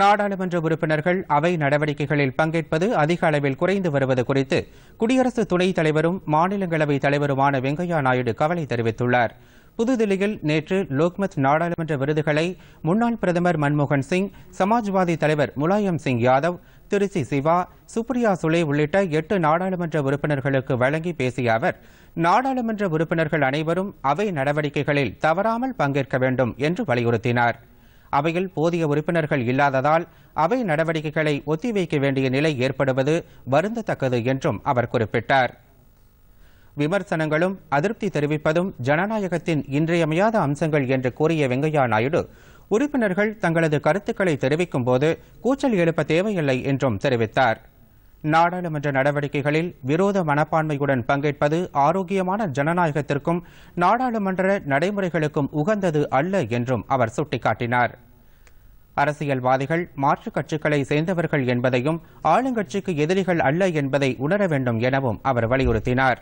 நாடாளுமன்ற உறுப்பினர்கள் அவை நடவடிக்கைகளில் பங்கேற்பது அதிக அளவில் குறைந்து வருவது குறித்து குடியரசு துணைத் தலைவரும் மாநிலங்களவை தலைவருமான வெங்கையா நாயுடு கவலை தெரிவித்துள்ளார் புதுதில்லியில் நேற்று லோக்மத் நாடாளுமன்ற விருதுகளை முன்னாள் பிரதமர் மன்மோகன் சிங் சமாஜ்வாதி தலைவர் முலாயம் சிங் யாதவ் திருச்சி சிவா சுப்ரியா சுலே உள்ளிட்ட எட்டு நாடாளுமன்ற உறுப்பினர்களுக்கு வழங்கி பேசிய அவர் நாடாளுமன்ற உறுப்பினர்கள் அனைவரும் அவை நடவடிக்கைகளில் தவறாமல் பங்கேற்க வேண்டும் என்று வலியுறுத்தினாா் அவையில் போதிய உறுப்பினர்கள் இல்லாததால் அவை நடவடிக்கைகளை ஒத்திவைக்க வேண்டிய நிலை ஏற்படுவது வருந்தத்தக்கது என்றும் அவர் குறிப்பிட்டார் விமர்சனங்களும் அதிருப்தி தெரிவிப்பதும் ஜனநாயகத்தின் இன்றியமையாத அம்சங்கள் என்று கூறிய வெங்கையா நாயுடு உறுப்பினர்கள் தங்களது கருத்துக்களை தெரிவிக்கும் போது கூச்சல் எழுப்ப தேவையில்லை என்றும் தெரிவித்தாா் நாடாளுமன்ற நடவடிக்கைகளில் விரோத மனப்பான்மையுடன் பங்கேற்பது ஆரோக்கியமான ஜனநாயகத்திற்கும் நாடாளுமன்ற நடைமுறைகளுக்கும் உகந்தது அல்ல என்றும் அவர் சுட்டிக்காட்டினார் அரசியல்வாதிகள் மாற்றுக் கட்சிகளை சேர்ந்தவர்கள் என்பதையும் ஆளுங்கட்சிக்கு எதிரிகள் அல்ல என்பதை உணர வேண்டும் எனவும் அவர் வலியுறுத்தினாா்